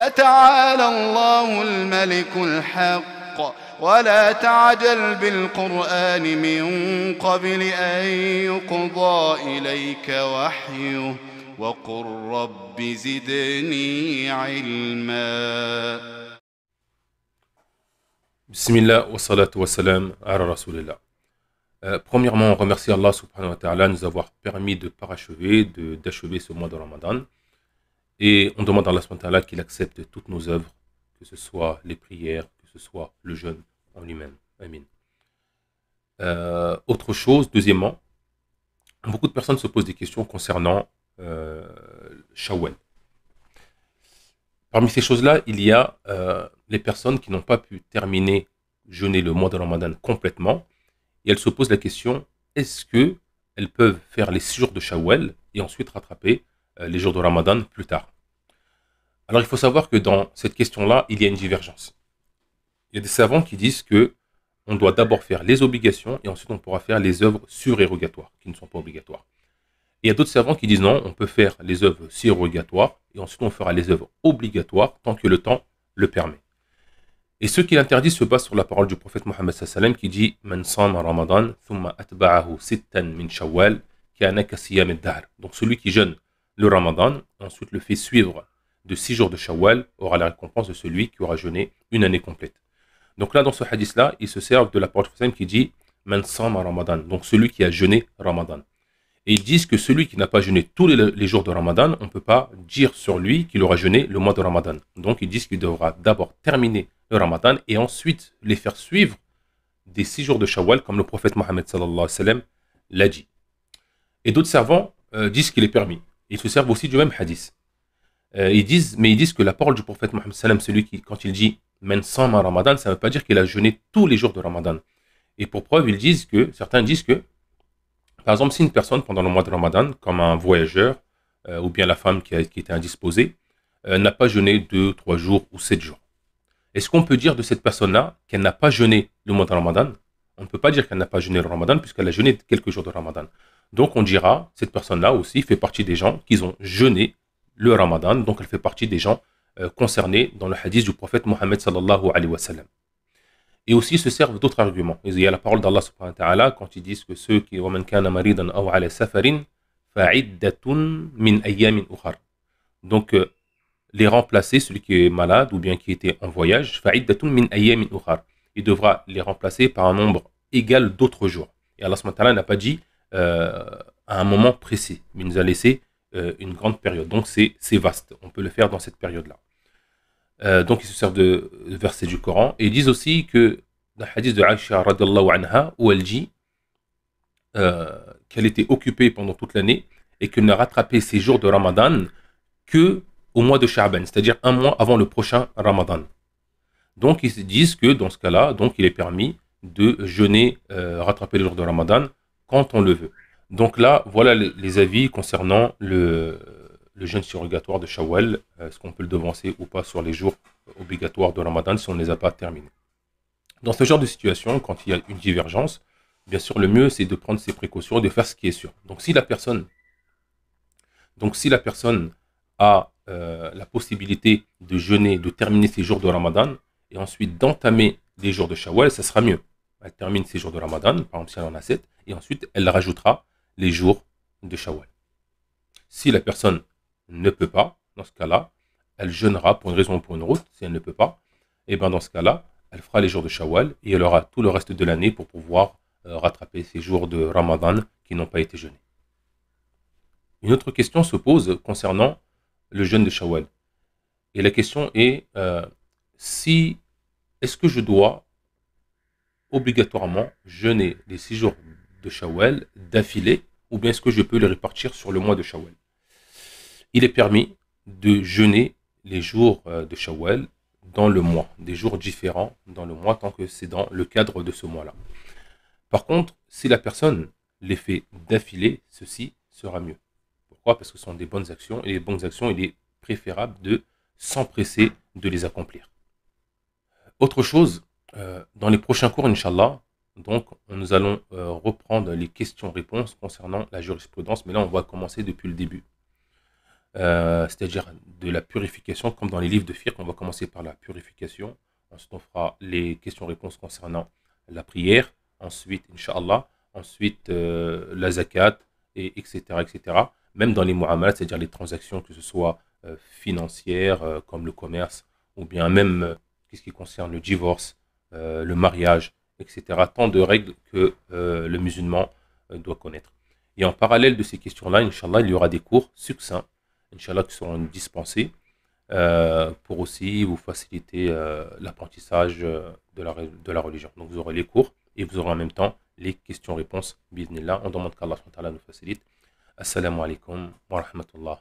فتعالى الله الملك الحق ولا تعجل بالقرآن من قبل أن يقضى إليك وحيه وقل رب زدني علما بسم الله والصلاة والسلام على رسول الله euh, Premièrement, on remercie Allah subhanahu wa ta'ala de nous avoir permis de parachever, d'achever ce mois de Ramadan. Euh, Et on demande à la Santana qu'il accepte toutes nos œuvres, que ce soit les prières, que ce soit le jeûne en lui-même. Amen. Euh, autre chose, deuxièmement, beaucoup de personnes se posent des questions concernant euh, Shawwal. Parmi ces choses-là, il y a euh, les personnes qui n'ont pas pu terminer jeûner le mois de Ramadan complètement, et elles se posent la question est-ce que elles peuvent faire les jours de Shawwal et ensuite rattraper euh, les jours de Ramadan plus tard alors il faut savoir que dans cette question-là, il y a une divergence. Il y a des savants qui disent que on doit d'abord faire les obligations et ensuite on pourra faire les œuvres surérogatoires, qui ne sont pas obligatoires. il y a d'autres savants qui disent non, on peut faire les œuvres surérogatoires et ensuite on fera les œuvres obligatoires tant que le temps le permet. Et ceux qui l'interdisent se basent sur la parole du prophète Mohammed sallam qui dit Ramadan, atba'ahu min kana Donc celui qui jeûne le Ramadan, ensuite le fait suivre de six jours de Shawwal aura la récompense de celui qui aura jeûné une année complète. Donc là, dans ce hadith-là, ils se servent de la parole de qui dit Man Ramadan, donc celui qui a jeûné Ramadan. Et ils disent que celui qui n'a pas jeûné tous les, jours de Ramadan, on ne peut pas dire sur lui qu'il aura jeûné le mois de Ramadan. Donc ils disent qu'il devra d'abord terminer le Ramadan et ensuite les faire suivre des six jours de Shawwal, comme le prophète Mohammed l'a dit. Et d'autres servants euh, disent qu'il est permis. Ils se servent aussi du même hadith. Euh, disent, mais ils disent que la parole du prophète Mohammed Sallam, celui qui, quand il dit Men ma Ramadan, ça ne veut pas dire qu'il a jeûné tous les jours de Ramadan. Et pour preuve, ils disent que, certains disent que, par exemple, si une personne pendant le mois de Ramadan, comme un voyageur, euh, ou bien la femme qui, qui était indisposée, euh, n'a pas jeûné deux, trois jours ou sept jours. Est-ce qu'on peut dire de cette personne-là qu'elle n'a pas jeûné le mois de Ramadan On ne peut pas dire qu'elle n'a pas jeûné le Ramadan puisqu'elle a jeûné quelques jours de Ramadan. Donc on dira, cette personne-là aussi fait partie des gens qui ont jeûné le ramadan, donc elle fait partie des gens euh, concernés dans le hadith du prophète Mohammed alayhi wa Et aussi se servent d'autres arguments. Il y a la parole d'Allah subhanahu wa ta'ala quand il dit que ceux qui Donc, euh, les remplacer, celui qui est malade ou bien qui était en voyage, Il devra les remplacer par un nombre égal d'autres jours. Et Allah subhanahu wa ta'ala n'a pas dit euh, à un moment précis, mais il nous a laissé euh, une grande période. Donc c'est vaste, on peut le faire dans cette période-là. Euh, donc ils se servent de, versets du Coran. Et ils disent aussi que dans le hadith de Aisha anha, où elle dit euh, qu'elle était occupée pendant toute l'année et qu'elle n'a rattrapé ses jours de Ramadan que au mois de Sha'ban, c'est-à-dire un mois avant le prochain Ramadan. Donc ils se disent que dans ce cas-là, donc il est permis de jeûner, rattraper les jours de Ramadan quand on le veut. Donc là, voilà les, avis concernant le, jeûne surrogatoire de Shawwal. Euh, est-ce qu'on peut le devancer ou pas sur les jours obligatoires de Ramadan si on ne les a pas terminés Dans ce genre de situation, quand il y a une divergence, bien sûr, le mieux, c'est de prendre ses précautions et de faire ce qui est sûr. Donc si la personne, donc, si la personne a euh, la possibilité de jeûner, de terminer ses jours de Ramadan et ensuite d'entamer les jours de Shawwal, ça sera mieux. Elle termine ses jours de Ramadan, par exemple si elle en a 7, et ensuite elle rajoutera les jours de Shawwal. Si la personne ne peut pas, dans ce cas-là, elle jeûnera pour une raison ou pour une autre. Si elle ne peut pas, et eh bien dans ce cas-là, elle fera les jours de Shawwal et elle aura tout le reste de l'année pour pouvoir euh, rattraper ces jours de Ramadan qui n'ont pas été jeûnés. Une autre question se pose concernant le jeûne de Shawwal. Et la question est euh, si est-ce que je dois obligatoirement jeûner les six jours de Shawwal d'affilée ou bien est-ce que je peux les répartir sur le mois de Shawwal Il est permis de jeûner les jours euh, de Shawwal dans le mois, des jours différents dans le mois tant que c'est dans le cadre de ce mois-là. Par contre, si la personne les fait d'affilée, ceci sera mieux. Pourquoi Parce que ce sont des bonnes actions et les bonnes actions, il est préférable de s'empresser de les accomplir. Autre chose, euh, dans les prochains cours, Inch'Allah, donc, nous allons euh, reprendre les questions-réponses concernant la jurisprudence, mais là, on va commencer depuis le début. Euh, c'est-à-dire de la purification, comme dans les livres de FIRC, on va commencer par la purification. Ensuite, on fera les questions-réponses concernant la prière. Ensuite, Inch'Allah. Ensuite, euh, la zakat, etc., etc. Même dans les mu'amalat, c'est-à-dire les transactions, que ce soit financières, comme le commerce, ou bien même ce qui concerne le divorce, le mariage, etc. Tant de règles que euh, le musulman euh, doit connaître. Et en parallèle de ces questions-là, Inch'Allah, il y aura des cours succincts, Inch'Allah, qui seront dispensés euh, pour aussi vous faciliter l'apprentissage de la, religion. Donc vous aurez les cours et vous aurez en même temps les questions-réponses. là. on demande qu'Allah nous facilite. Assalamu alaikum wa rahmatullah